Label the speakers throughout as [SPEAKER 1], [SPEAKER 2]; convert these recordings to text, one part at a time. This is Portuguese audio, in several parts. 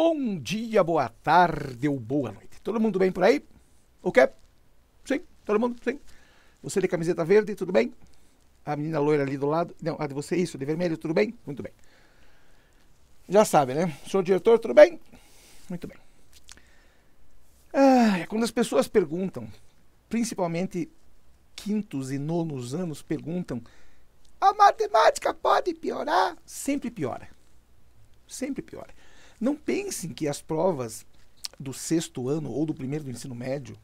[SPEAKER 1] Bom dia, boa tarde ou boa noite. Todo mundo bem por aí? O quê? Sim, todo mundo? Sim. Você de camiseta verde, tudo bem? A menina loira ali do lado. Não, a de você, isso, de vermelho, tudo bem? Muito bem. Já sabe, né? Sou diretor, tudo bem? Muito bem. Ah, é quando as pessoas perguntam, principalmente quintos e nonos anos, perguntam: a matemática pode piorar? Sempre piora. Sempre piora. Não pensem que as provas do sexto ano ou do primeiro do ensino médio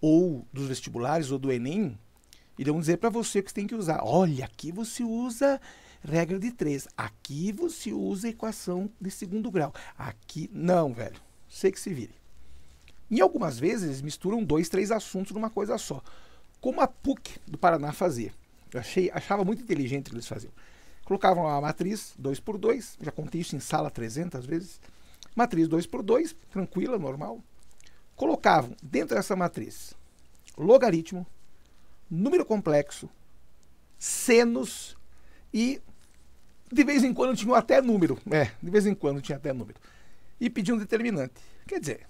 [SPEAKER 1] ou dos vestibulares ou do Enem irão dizer para você o que você tem que usar. Olha, aqui você usa regra de três. Aqui você usa equação de segundo grau. Aqui não, velho. Sei que se vire. Em algumas vezes misturam dois, três assuntos numa coisa só. Como a PUC do Paraná fazia. Eu achei, achava muito inteligente o que eles faziam. Colocavam a matriz 2x2, já contei isso em sala 300 vezes. Matriz 2x2, tranquila, normal. Colocavam dentro dessa matriz logaritmo, número complexo, senos e de vez em quando tinha até número. É, de vez em quando tinha até número. E pediam um determinante. Quer dizer,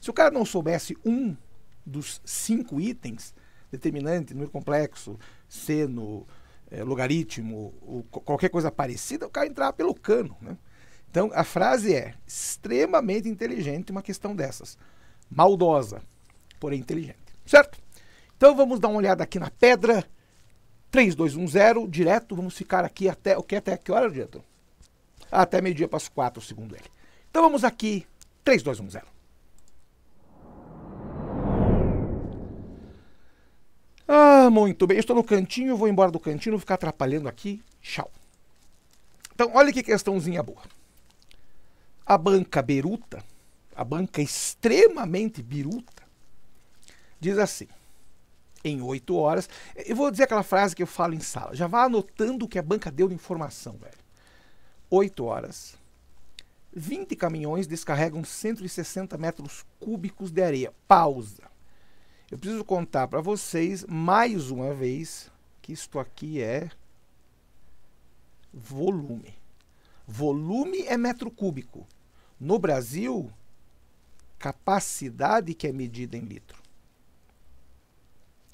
[SPEAKER 1] se o cara não soubesse um dos cinco itens, determinante, número complexo, seno, é, logaritmo ou qualquer coisa parecida, o cara entrava pelo cano. Né? Então a frase é extremamente inteligente uma questão dessas. Maldosa, porém inteligente. Certo? Então vamos dar uma olhada aqui na pedra. 3, 2, 1, 0, direto, vamos ficar aqui até o que até que hora, diretor? Até meio-dia para as quatro, segundo ele. Então vamos aqui, 3, 2, 1, 0. muito bem. Eu estou no cantinho, vou embora do cantinho, vou ficar atrapalhando aqui. Tchau. Então, olha que questãozinha boa. A banca beruta, a banca extremamente biruta, diz assim: em oito horas. Eu vou dizer aquela frase que eu falo em sala. Já vá anotando o que a banca deu de informação, velho. Oito horas. 20 caminhões descarregam 160 metros cúbicos de areia. Pausa. Eu preciso contar para vocês mais uma vez que isto aqui é volume. Volume é metro cúbico. No Brasil, capacidade que é medida em litro.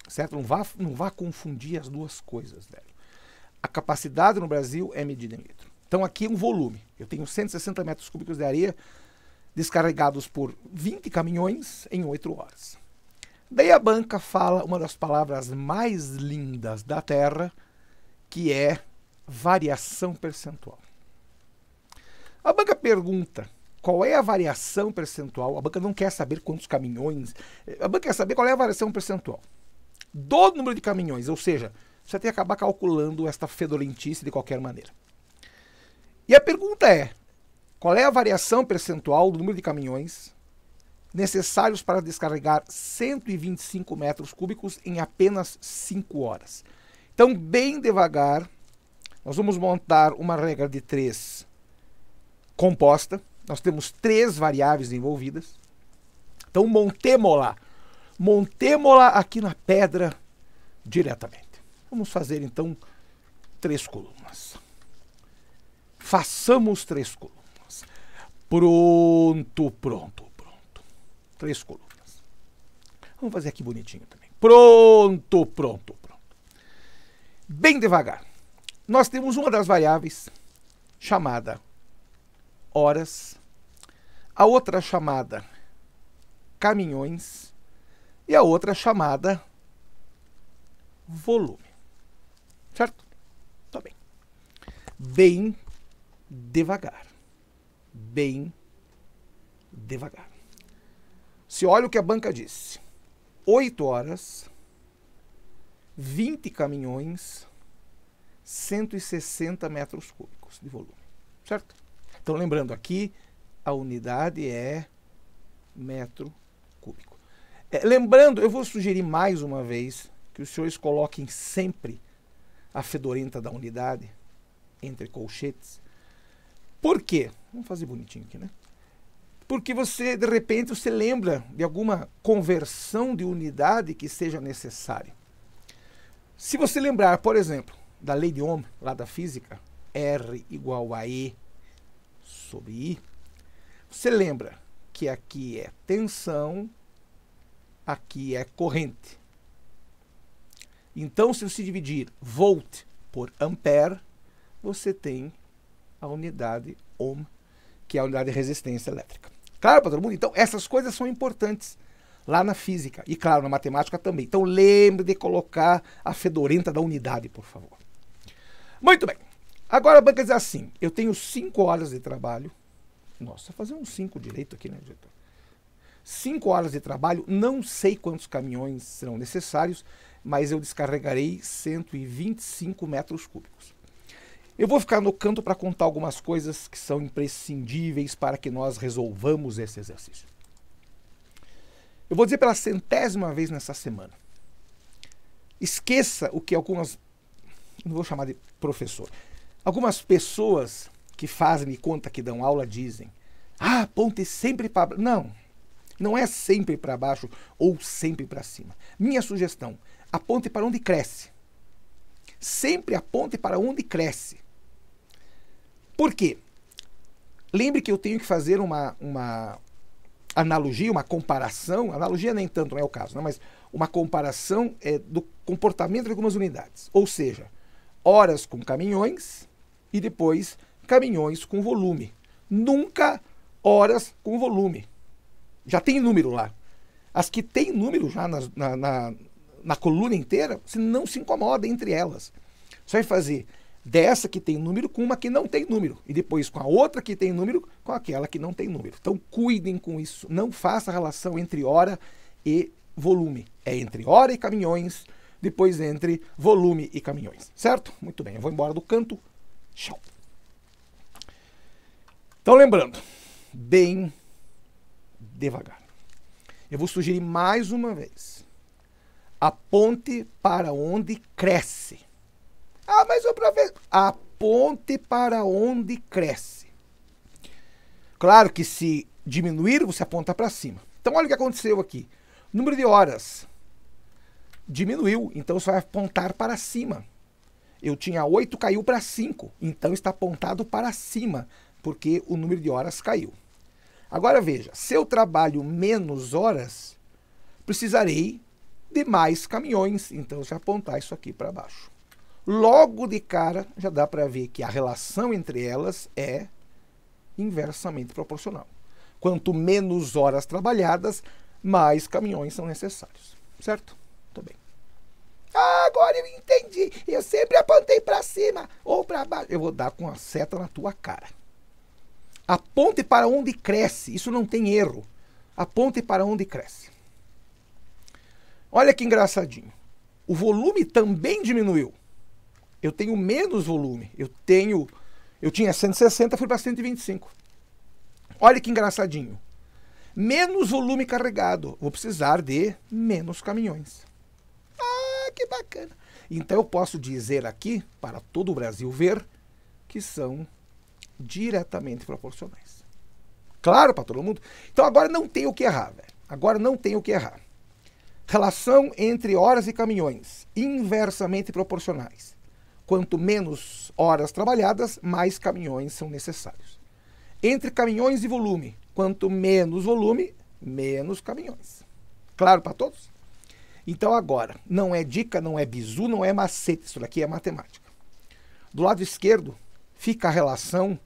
[SPEAKER 1] Certo? Não vá, não vá confundir as duas coisas, velho. A capacidade no Brasil é medida em litro. Então aqui é um volume. Eu tenho 160 metros cúbicos de areia descarregados por 20 caminhões em 8 horas. Daí a banca fala uma das palavras mais lindas da Terra, que é variação percentual. A banca pergunta qual é a variação percentual. A banca não quer saber quantos caminhões. Eh, a banca quer saber qual é a variação percentual do número de caminhões. Ou seja, você tem que acabar calculando esta fedorentice de qualquer maneira. E a pergunta é: qual é a variação percentual do número de caminhões necessários para descarregar 125 metros cúbicos em apenas 5 horas. Então, bem devagar, nós vamos montar uma regra de 3 composta. Nós temos três variáveis envolvidas. Então, montemos la montemos la aqui na pedra diretamente. Vamos fazer, então, três colunas. Façamos três colunas. Pronto, pronto. Três colunas. Vamos fazer aqui bonitinho também. Pronto, pronto, pronto. Bem devagar. Nós temos uma das variáveis chamada horas, a outra chamada caminhões e a outra chamada volume. Certo? Tá bem. Bem devagar. Bem devagar. Se olha o que a banca disse: 8 horas, 20 caminhões, 160 metros cúbicos de volume. Certo? Então, lembrando aqui, a unidade é metro cúbico. É, lembrando, eu vou sugerir mais uma vez que os senhores coloquem sempre a fedorenta da unidade entre colchetes. Por quê? Vamos fazer bonitinho aqui, né? porque você, de repente, você lembra de alguma conversão de unidade que seja necessária. Se você lembrar, por exemplo, da lei de Ohm, lá da física, R igual a E sobre I, você lembra que aqui é tensão, aqui é corrente. Então, se você dividir volt por ampere, você tem a unidade ohm, que é a unidade de resistência elétrica. Claro para todo mundo? Então, essas coisas são importantes lá na física e, claro, na matemática também. Então, lembre de colocar a fedorenta da unidade, por favor. Muito bem. Agora a banca diz assim: eu tenho 5 horas de trabalho. Nossa, fazer um 5 direito aqui, né, diretor? 5 horas de trabalho, não sei quantos caminhões serão necessários, mas eu descarregarei 125 metros cúbicos. Eu vou ficar no canto para contar algumas coisas que são imprescindíveis para que nós resolvamos esse exercício. Eu vou dizer pela centésima vez nessa semana. Esqueça o que algumas. Não vou chamar de professor. Algumas pessoas que fazem e conta que dão aula dizem: ah, aponte sempre para. Não. Não é sempre para baixo ou sempre para cima. Minha sugestão: aponte para onde cresce. Sempre aponte para onde cresce. Por quê? Lembre que eu tenho que fazer uma, uma analogia, uma comparação, analogia nem tanto, não é o caso, não, né? mas uma comparação é, do comportamento de algumas unidades. Ou seja, horas com caminhões e depois caminhões com volume. Nunca horas com volume. Já tem número lá. As que tem número já na, na, na, na coluna inteira, você não se incomoda entre elas. Você vai fazer dessa que tem número com uma que não tem número. E depois com a outra que tem número com aquela que não tem número. Então cuidem com isso. Não faça relação entre hora e volume. É entre hora e caminhões, depois entre volume e caminhões. Certo? Muito bem, eu vou embora do canto. Tchau. Então lembrando, bem devagar. Eu vou sugerir mais uma vez. Aponte para onde cresce. Ah, mas o professor. Aponte para onde cresce. Claro que se diminuir, você aponta para cima. Então, olha o que aconteceu aqui. número de horas diminuiu, então você vai apontar para cima. Eu tinha 8, caiu para 5. Então está apontado para cima, porque o número de horas caiu. Agora veja, se eu trabalho menos horas, precisarei de mais caminhões. Então, já apontar isso aqui para baixo. Logo de cara, já dá para ver que a relação entre elas é inversamente proporcional. Quanto menos horas trabalhadas, mais caminhões são necessários. Certo? Tudo bem. Ah, agora eu entendi. Eu sempre apontei para cima ou para baixo. Eu vou dar com a seta na tua cara. Aponte para onde cresce. Isso não tem erro. Aponte para onde cresce. Olha que engraçadinho. O volume também diminuiu eu tenho menos volume. Eu tenho. Eu tinha 160, fui para 125. Olha que engraçadinho. Menos volume carregado. Vou precisar de menos caminhões. Ah, que bacana. Então eu posso dizer aqui, para todo o Brasil ver, que são diretamente proporcionais. Claro para todo mundo. Então agora não tem o que errar, velho. Agora não tem o que errar. Relação entre horas e caminhões inversamente proporcionais. Quanto menos horas trabalhadas, mais caminhões são necessários. Entre caminhões e volume, quanto menos volume, menos caminhões. Claro para todos? Então agora, não é dica, não é bizu, não é macete, isso daqui é matemática. Do lado esquerdo fica a relação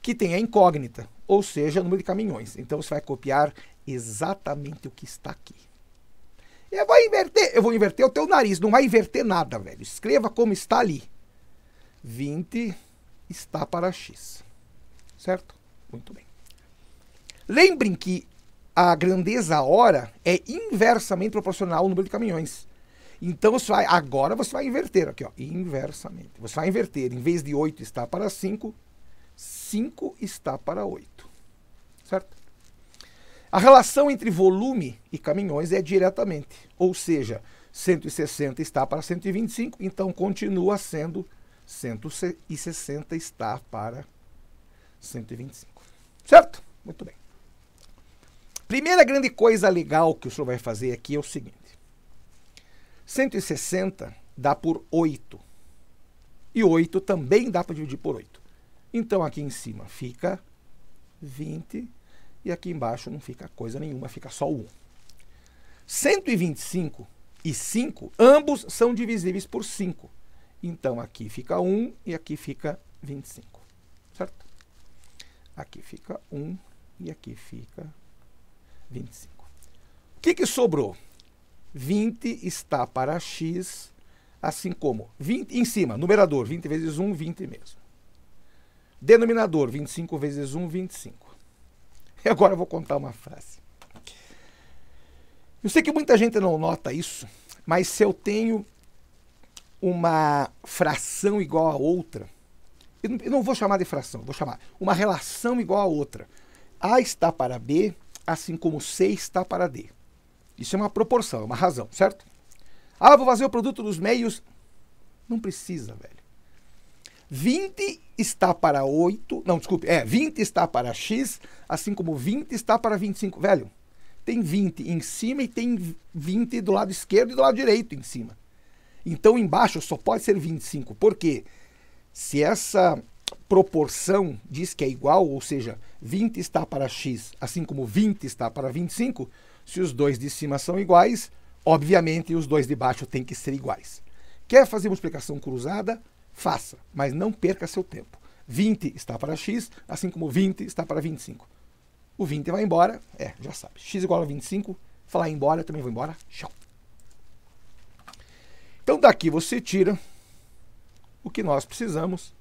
[SPEAKER 1] que tem a incógnita, ou seja, o número de caminhões. Então você vai copiar exatamente o que está aqui. Eu vou inverter, eu vou inverter o teu nariz, não vai inverter nada, velho. Escreva como está ali. 20 está para x. Certo? Muito bem. Lembrem que a grandeza hora é inversamente proporcional ao número de caminhões. Então você vai, agora você vai inverter aqui, ó, inversamente. Você vai inverter, em vez de 8 está para 5, 5 está para 8. Certo? A relação entre volume e caminhões é diretamente, ou seja, 160 está para 125, então continua sendo 160 está para 125. Certo? Muito bem. Primeira grande coisa legal que o senhor vai fazer aqui é o seguinte: 160 dá por 8. E 8 também dá para dividir por 8. Então aqui em cima fica 20 e aqui embaixo não fica coisa nenhuma, fica só o 1. 125 e 5, ambos são divisíveis por 5. Então aqui fica 1 e aqui fica 25. Certo? Aqui fica 1 e aqui fica 25. O que, que sobrou? 20 está para x, assim como 20 em cima, numerador 20 vezes 1, 20 mesmo. Denominador 25 vezes 1, 25. E agora eu vou contar uma frase. Eu sei que muita gente não nota isso, mas se eu tenho uma fração igual a outra, eu não, eu não vou chamar de fração, vou chamar uma relação igual a outra. A está para B, assim como C está para D. Isso é uma proporção, é uma razão, certo? Ah, vou fazer o produto dos meios. Não precisa, velho. 20 está para 8, não, desculpe, é, 20 está para X, assim como 20 está para 25. Velho, tem 20 em cima e tem 20 do lado esquerdo e do lado direito em cima. Então embaixo só pode ser 25. Por quê? Se essa proporção diz que é igual, ou seja, 20 está para x, assim como 20 está para 25, se os dois de cima são iguais, obviamente os dois de baixo têm que ser iguais. Quer fazer uma explicação cruzada? faça, mas não perca seu tempo. 20 está para x, assim como 20 está para 25. O 20 vai embora, é, já sabe. x igual a 25, falar embora, também vou embora. Tchau. Então daqui você tira o que nós precisamos.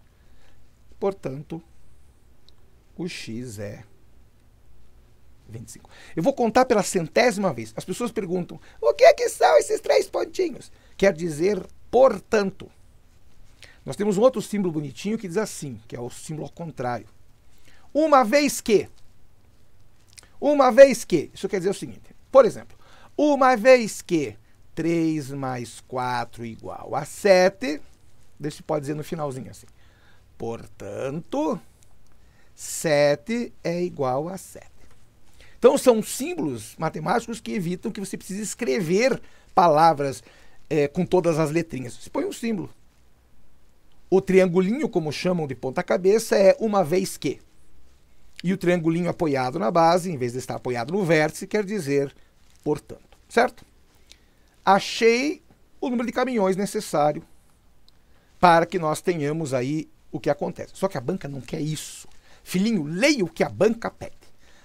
[SPEAKER 1] Portanto, o x é 25. Eu vou contar pela centésima vez. As pessoas perguntam: "O que é que são esses três pontinhos?" Quer dizer, portanto, nós temos um outro símbolo bonitinho que diz assim, que é o símbolo ao contrário. Uma vez que. Uma vez que. Isso quer dizer o seguinte. Por exemplo, uma vez que 3 mais 4 igual a 7. Deixa pode dizer no finalzinho assim. Portanto, 7 é igual a 7. Então são símbolos matemáticos que evitam que você precise escrever palavras é, com todas as letrinhas. Você põe um símbolo. O triangulinho, como chamam de ponta-cabeça, é uma vez que. E o triangulinho apoiado na base, em vez de estar apoiado no vértice, quer dizer portanto. Certo? Achei o número de caminhões necessário para que nós tenhamos aí o que acontece. Só que a banca não quer isso. Filhinho, leia o que a banca pede.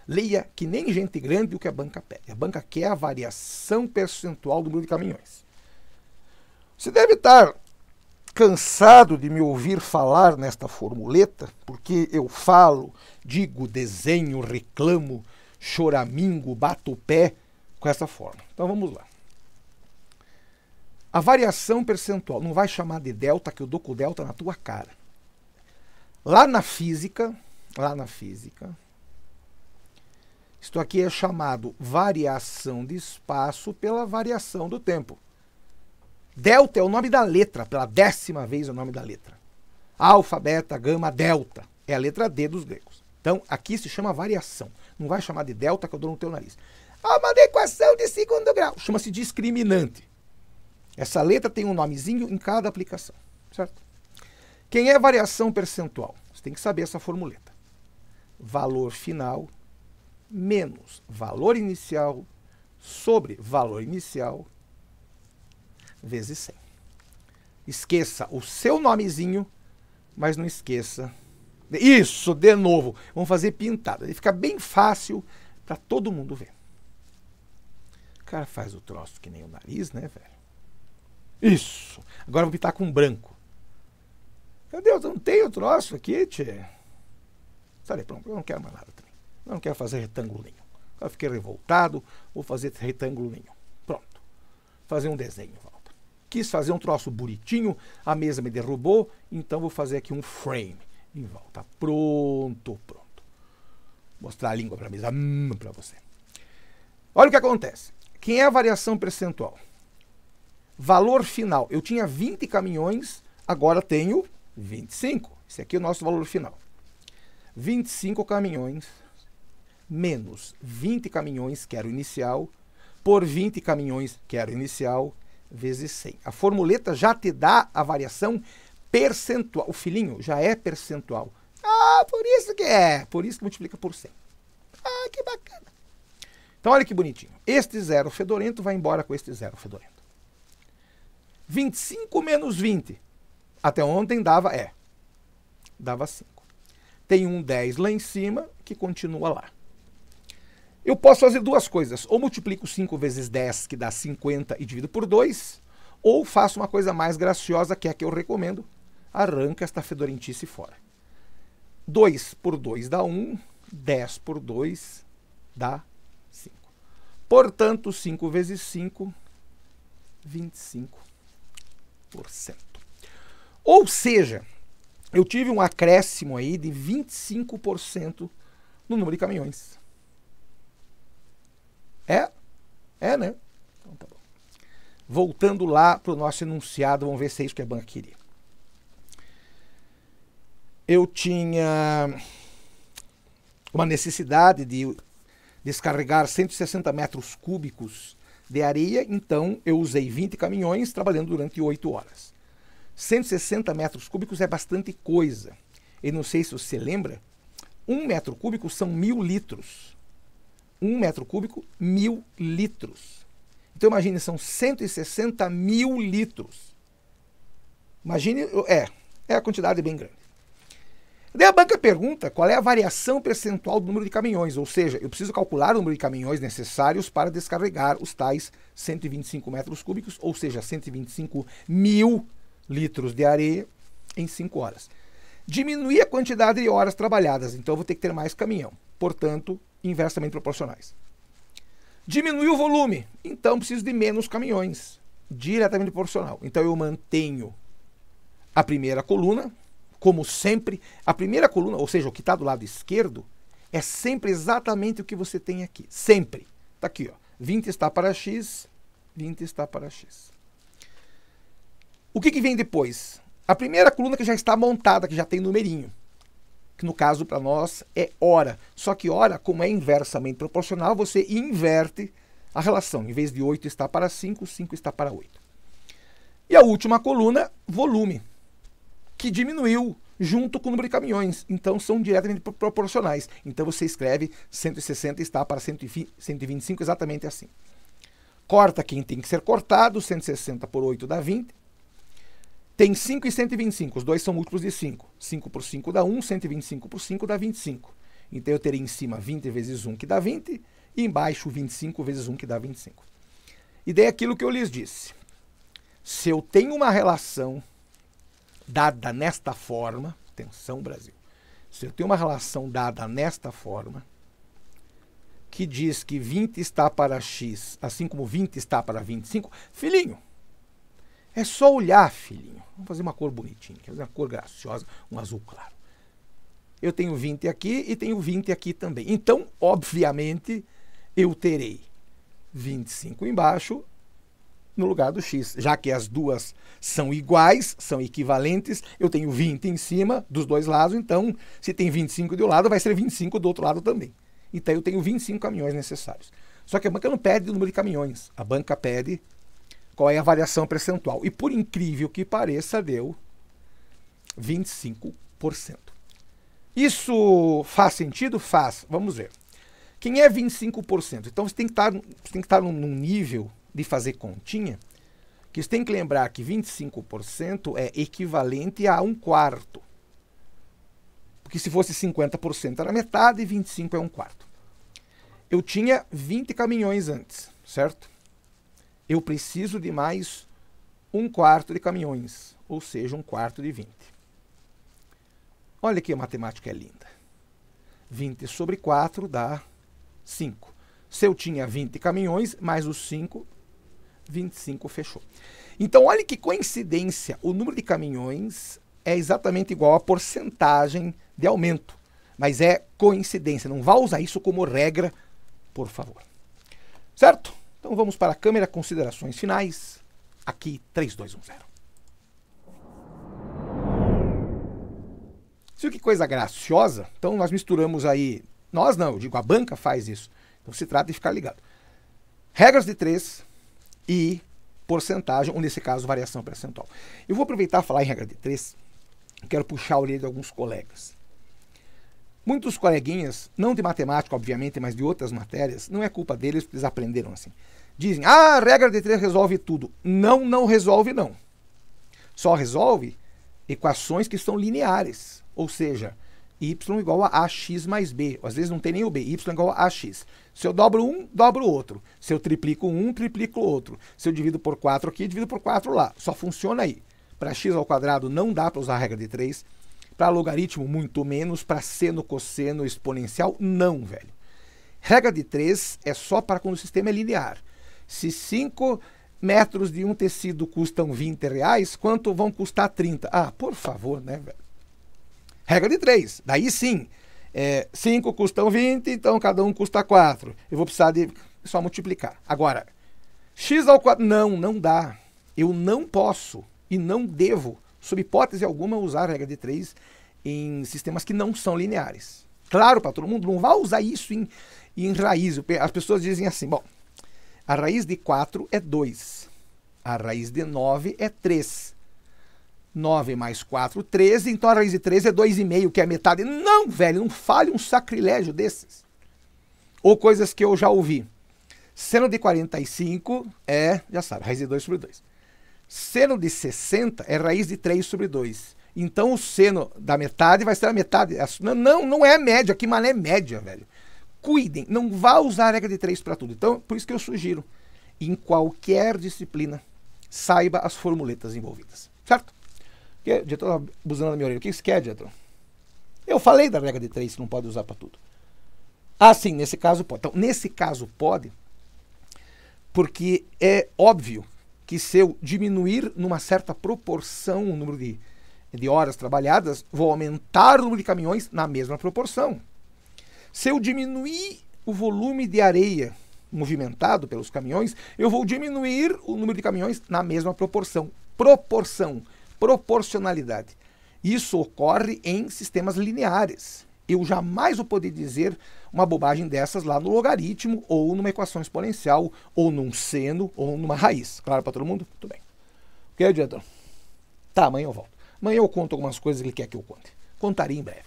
[SPEAKER 1] Leia que nem gente grande o que a banca pede. A banca quer a variação percentual do número de caminhões. Você deve estar cansado de me ouvir falar nesta formuleta, porque eu falo, digo, desenho, reclamo, choramingo, bato o pé com essa forma. Então vamos lá. A variação percentual, não vai chamar de delta que eu dou com o delta na tua cara. Lá na física, lá na física, isto aqui é chamado variação de espaço pela variação do tempo. Delta é o nome da letra, pela décima vez é o nome da letra. Alfa, beta, gama, delta. É a letra D dos gregos. Então, aqui se chama variação. Não vai chamar de delta que eu dou no teu nariz. É uma adequação de segundo grau. Chama-se discriminante. Essa letra tem um nomezinho em cada aplicação, certo? Quem é variação percentual? Você tem que saber essa formuleta. Valor final menos valor inicial sobre valor inicial vezes 100. Esqueça o seu nomezinho, mas não esqueça. Isso, de novo. Vamos fazer pintada, Ele fica bem fácil para todo mundo ver. O cara faz o troço que nem o nariz, né, velho? Isso. Agora vou pintar com branco. Meu Deus, não tem o troço aqui, tchê. Sabe, pronto, eu não quero mais nada também. Eu não quero fazer retângulo nenhum. Eu fiquei revoltado, vou fazer retângulo nenhum. Pronto. Fazer um desenho, quis fazer um troço bonitinho, a mesa me derrubou, então vou fazer aqui um frame em volta. Tá pronto, pronto. Mostrar a língua para a mesa hum, para você. Olha o que acontece. Quem é a variação percentual? Valor final. Eu tinha 20 caminhões, agora tenho 25. Esse aqui é o nosso valor final. 25 caminhões menos 20 caminhões, que era o inicial, por 20 caminhões, que era o inicial, vezes 100. A formuleta já te dá a variação percentual. O filhinho já é percentual. Ah, por isso que é. Por isso que multiplica por 100. Ah, que bacana. Então, olha que bonitinho. Este zero fedorento vai embora com este zero fedorento. 25 menos 20. Até ontem dava, é, dava 5. Tem um 10 lá em cima que continua lá. Eu posso fazer duas coisas. Ou multiplico 5 vezes 10, que dá 50, e divido por 2. Ou faço uma coisa mais graciosa, que é a que eu recomendo. Arranca esta fedorentice fora. 2 por 2 dá 1. 10 por 2 dá 5. Portanto, 5 vezes 5, 25%. Ou seja, eu tive um acréscimo aí de 25% no número de caminhões. É? É, né? Então tá bom. Voltando lá para o nosso enunciado, vamos ver se é isso que a banca queria. Eu tinha uma necessidade de descarregar 160 metros cúbicos de areia, então eu usei 20 caminhões trabalhando durante 8 horas. 160 metros cúbicos é bastante coisa. E não sei se você lembra, um metro cúbico são mil litros um metro cúbico, mil litros. Então imagine, são 160 mil litros. Imagine, é, é a quantidade bem grande. Daí a banca pergunta qual é a variação percentual do número de caminhões, ou seja, eu preciso calcular o número de caminhões necessários para descarregar os tais 125 metros cúbicos, ou seja, 125 mil litros de areia em 5 horas. Diminuir a quantidade de horas trabalhadas, então eu vou ter que ter mais caminhão. Portanto, inversamente proporcionais. Diminuiu o volume, então preciso de menos caminhões, diretamente proporcional. Então eu mantenho a primeira coluna, como sempre, a primeira coluna, ou seja, o que está do lado esquerdo, é sempre exatamente o que você tem aqui. Sempre. Está aqui, ó. 20 está para X, 20 está para X. O que, que vem depois? A primeira coluna que já está montada, que já tem numerinho que no caso para nós é hora. Só que hora, como é inversamente proporcional, você inverte a relação. Em vez de 8 está para 5, 5 está para 8. E a última coluna, volume, que diminuiu junto com o número de caminhões. Então são diretamente proporcionais. Então você escreve 160 está para 125, exatamente assim. Corta quem tem que ser cortado, 160 por 8 dá 20. Tem 5 e 125, os dois são múltiplos de 5. 5 por 5 dá 1, 125 por 5 dá 25. Então eu teria em cima 20 vezes 1 que dá 20 e embaixo 25 vezes 1 que dá 25. E daí aquilo que eu lhes disse. Se eu tenho uma relação dada nesta forma, atenção Brasil, se eu tenho uma relação dada nesta forma, que diz que 20 está para x, assim como 20 está para 25, filhinho, é só olhar, filhinho. Vamos fazer uma cor bonitinha, fazer uma cor graciosa, um azul claro. Eu tenho 20 aqui e tenho 20 aqui também. Então, obviamente, eu terei 25 embaixo no lugar do x. Já que as duas são iguais, são equivalentes, eu tenho 20 em cima dos dois lados, então se tem 25 de um lado, vai ser 25 do outro lado também. Então eu tenho 25 caminhões necessários. Só que a banca não pede o número de caminhões, a banca pede qual é a variação percentual. E por incrível que pareça, deu 25%. Isso faz sentido? Faz. Vamos ver. Quem é 25%? Então você tem que estar, tá, tem que estar tá num, num nível de fazer continha que você tem que lembrar que 25% é equivalente a um quarto. Porque se fosse 50% era metade e 25% é um quarto. Eu tinha 20 caminhões antes, certo? eu preciso de mais um quarto de caminhões, ou seja, um quarto de 20. Olha que a matemática é linda. 20 sobre 4 dá 5. Se eu tinha 20 caminhões, mais os 5, 25 fechou. Então, olha que coincidência. O número de caminhões é exatamente igual à porcentagem de aumento. Mas é coincidência. Não vá usar isso como regra, por favor. Certo? Então vamos para a câmera, considerações finais. Aqui, 3210. Viu que coisa graciosa? Então nós misturamos aí. Nós não, eu digo, a banca faz isso. Então se trata de ficar ligado. Regras de três e porcentagem, ou nesse caso, variação percentual. Eu vou aproveitar e falar em regra de três. Quero puxar a orelha de alguns colegas. Muitos coleguinhas, não de matemática, obviamente, mas de outras matérias, não é culpa deles, eles aprenderam assim. Dizem, ah, a regra de três resolve tudo. Não, não resolve, não. Só resolve equações que são lineares. Ou seja, y igual a ax mais b. Às vezes não tem nem o b, y igual a ax. Se eu dobro um, dobro o outro. Se eu triplico um, triplico o outro. Se eu divido por 4 aqui, divido por 4 lá. Só funciona aí. Para x ao quadrado não dá para usar a regra de 3. Para logaritmo, muito menos. Para seno, cosseno, exponencial, não, velho. Regra de 3 é só para quando o sistema é linear. Se 5 metros de um tecido custam 20 reais, quanto vão custar 30? Ah, por favor, né, velho? Regra de 3. Daí sim. 5 é, custam 20, então cada um custa 4. Eu vou precisar de só multiplicar. Agora, x ao quadrado. Não, não dá. Eu não posso e não devo, sob hipótese alguma, usar a regra de 3 em sistemas que não são lineares. Claro para todo mundo, não vá usar isso em, em raiz. As pessoas dizem assim, bom, a raiz de 4 é 2. A raiz de 9 é 3. 9 mais 4, 13. Então a raiz de 13 é 2,5, que é a metade. Não, velho, não fale um sacrilégio desses. Ou coisas que eu já ouvi. Seno de 45 é, já sabe, raiz de 2 sobre 2. Seno de 60 é raiz de 3 sobre 2. Então o seno da metade vai ser a metade. Não, não, não é média, que mané é média, velho cuidem, não vá usar a regra de três para tudo. Então, por isso que eu sugiro, em qualquer disciplina, saiba as formuletas envolvidas, certo? Porque o diretor está abusando na minha orelha. O que isso quer, diretor? Eu falei da regra de três que não pode usar para tudo. Ah, sim, nesse caso pode. Então, nesse caso pode, porque é óbvio que se eu diminuir numa certa proporção o número de, de horas trabalhadas, vou aumentar o número de caminhões na mesma proporção. Se eu diminuir o volume de areia movimentado pelos caminhões, eu vou diminuir o número de caminhões na mesma proporção. Proporção, proporcionalidade. Isso ocorre em sistemas lineares. Eu jamais vou poder dizer uma bobagem dessas lá no logaritmo, ou numa equação exponencial, ou num seno, ou numa raiz. Claro para todo mundo? Tudo bem. O que adianta? Tá, amanhã eu volto. Amanhã eu conto algumas coisas que ele quer que eu conte. Contarei em breve.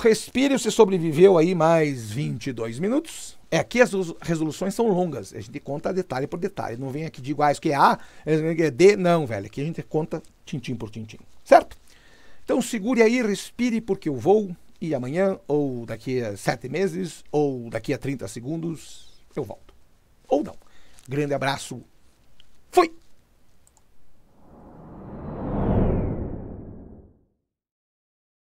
[SPEAKER 1] Respire, você sobreviveu aí mais 22 minutos. É, aqui as resoluções são longas, a gente conta detalhe por detalhe. Não vem aqui de iguais que é A, é, é D, não, velho. Aqui a gente conta tintim por tintim, certo? Então segure aí, respire, porque eu vou e amanhã, ou daqui a sete meses, ou daqui a 30 segundos, eu volto. Ou não. Grande abraço. Fui!